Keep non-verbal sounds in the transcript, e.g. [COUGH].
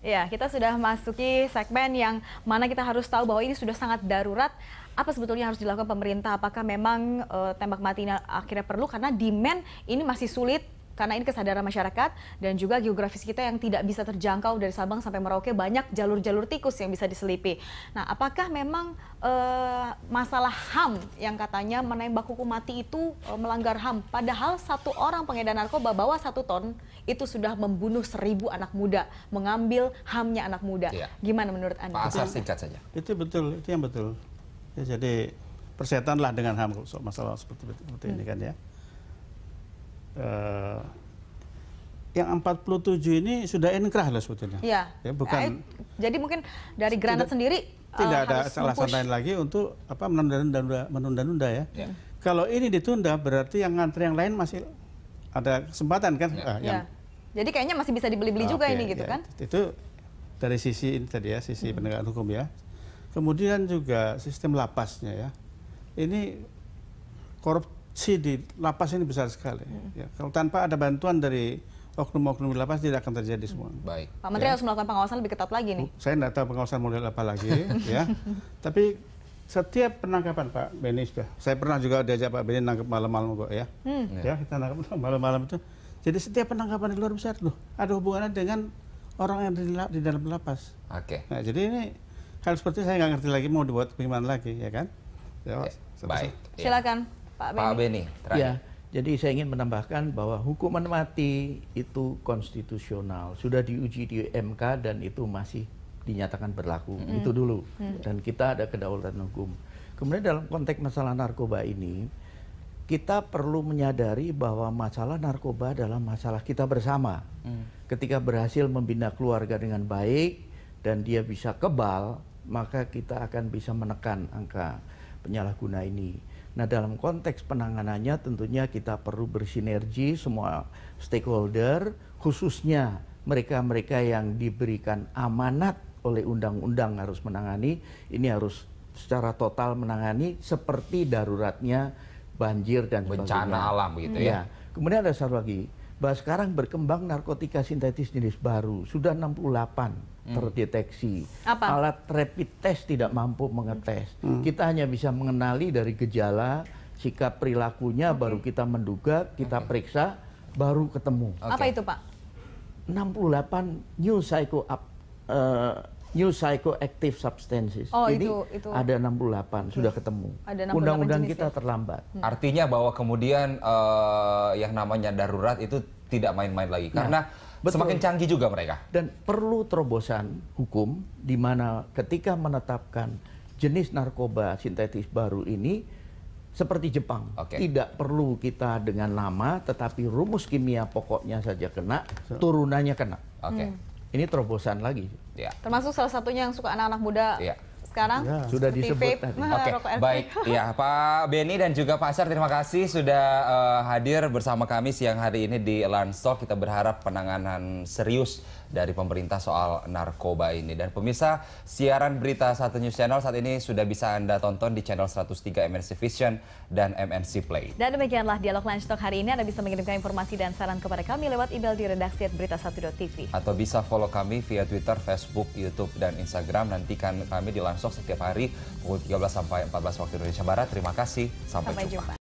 Ya, kita sudah masuki segmen yang mana kita harus tahu bahwa ini sudah sangat darurat. Apa sebetulnya harus dilakukan pemerintah? Apakah memang uh, tembak mati ini akhirnya perlu? Karena demand ini masih sulit karena ini kesadaran masyarakat dan juga geografis kita yang tidak bisa terjangkau dari Sabang sampai Merauke banyak jalur-jalur tikus yang bisa diselipi. Nah, apakah memang e, masalah HAM yang katanya menembak hukum mati itu e, melanggar HAM padahal satu orang pengedar narkoba bawa satu ton itu sudah membunuh seribu anak muda, mengambil HAM-nya anak muda. Ya. Gimana menurut Anda? Pak Asar singkat saja. Itu betul, itu yang betul. Ya, jadi persetanlah dengan HAM masalah seperti, seperti hmm. ini kan ya. Uh, yang 47 ini sudah inkrah lah sebetulnya. Ya. ya bukan. Nah, jadi mungkin dari Granat tidak, sendiri eh, tidak uh, ada alasan lain lagi untuk apa menunda-nunda menunda-nunda ya. ya. Kalau ini ditunda berarti yang ngantri yang lain masih ada kesempatan kan ya. Ah, yang, iya. Jadi kayaknya masih bisa dibeli-beli oh, juga ini gitu ya. kan. Itu dari sisi ini tadi ya, sisi hmm. penegakan hukum ya. Kemudian juga sistem lapasnya ya. Ini korupsi di lapas ini besar sekali. Hmm. Ya. Kalau tanpa ada bantuan dari oknum-oknum di lapas tidak akan terjadi semua. Hmm. Baik. Pak Menteri ya. harus melakukan pengawasan lebih ketat lagi nih. Saya tidak tahu pengawasan model apa lagi [LAUGHS] ya. Tapi setiap penangkapan Pak Beni sudah. Saya pernah juga diajak Pak Beni nangkep malam-malam kok ya. Hmm. Ya, ya kita nangkep [LAUGHS] malam-malam itu. Jadi setiap penangkapan di luar besar loh ada hubungannya dengan orang yang di, di dalam lapas. Oke. Okay. Nah, jadi ini hal seperti saya nggak ngerti lagi mau dibuat bagaimana lagi ya kan? Ya, ya Baik. Silakan Pak Beni. Pak Beni terakhir. Ya jadi saya ingin menambahkan bahwa hukuman mati itu konstitusional, sudah diuji di MK dan itu masih dinyatakan berlaku. Mm. Itu dulu. Mm. Dan kita ada kedaulatan hukum. Kemudian dalam konteks masalah narkoba ini, kita perlu menyadari bahwa masalah narkoba adalah masalah kita bersama. Mm. Ketika berhasil membina keluarga dengan baik dan dia bisa kebal, maka kita akan bisa menekan angka penyalahguna ini. Nah, dalam konteks penanganannya tentunya kita perlu bersinergi semua stakeholder khususnya mereka-mereka yang diberikan amanat oleh undang-undang harus menangani ini harus secara total menangani seperti daruratnya banjir dan bencana sebagainya. alam gitu ya. ya. Kemudian ada satu lagi bahwa sekarang berkembang narkotika sintetis jenis baru sudah 68 hmm. terdeteksi Apa? alat rapid test tidak mampu mengetes hmm. hmm. kita hanya bisa mengenali dari gejala sikap perilakunya okay. Hmm. baru kita menduga kita okay. Hmm. periksa baru ketemu okay. apa itu pak 68 new psycho up, uh, New Psychoactive Substances. Oh, Ini itu, itu. ada 68 okay. sudah ketemu. Undang-undang kita ya? terlambat. Hmm. Artinya bahwa kemudian uh, yang namanya darurat itu tidak main-main lagi nah, karena betul. semakin canggih juga mereka. Dan perlu terobosan hukum di mana ketika menetapkan jenis narkoba sintetis baru ini seperti Jepang. Okay. Tidak perlu kita dengan lama tetapi rumus kimia pokoknya saja kena, turunannya kena. Okay. Hmm ini terobosan lagi. Ya. Termasuk salah satunya yang suka anak-anak muda ya sekarang ya. sudah disebut vape, tadi. Nah, Oke, okay, baik. Ya, Pak Beni dan juga Pak Asyar, terima kasih sudah uh, hadir bersama kami siang hari ini di Lansor. Kita berharap penanganan serius dari pemerintah soal narkoba ini. Dan pemirsa, siaran berita satu News Channel saat ini sudah bisa Anda tonton di channel 103 MNC Vision dan MNC Play. Dan demikianlah dialog Lunchtalk hari ini. Anda bisa mengirimkan informasi dan saran kepada kami lewat email di redaksi berita 1.tv. Atau bisa follow kami via Twitter, Facebook, YouTube, dan Instagram. Nantikan kami di Lunchtalk Samsung setiap hari pukul 13 sampai 14 waktu Indonesia Barat. Terima kasih. Sampai, sampai jumpa. jumpa.